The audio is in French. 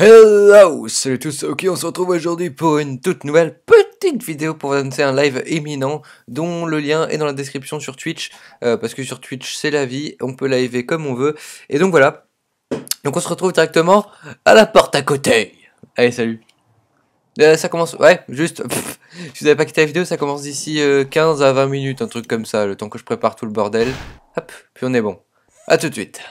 Hello, salut à tous, ok on se retrouve aujourd'hui pour une toute nouvelle petite vidéo pour vous annoncer un live éminent dont le lien est dans la description sur Twitch euh, parce que sur Twitch c'est la vie, on peut liver comme on veut et donc voilà, donc on se retrouve directement à la porte à côté Allez salut euh, ça commence, ouais, juste, si vous avez pas quitté la vidéo, ça commence d'ici 15 euh, à 20 minutes, un truc comme ça, le temps que je prépare tout le bordel. Hop, puis on est bon. à tout de suite.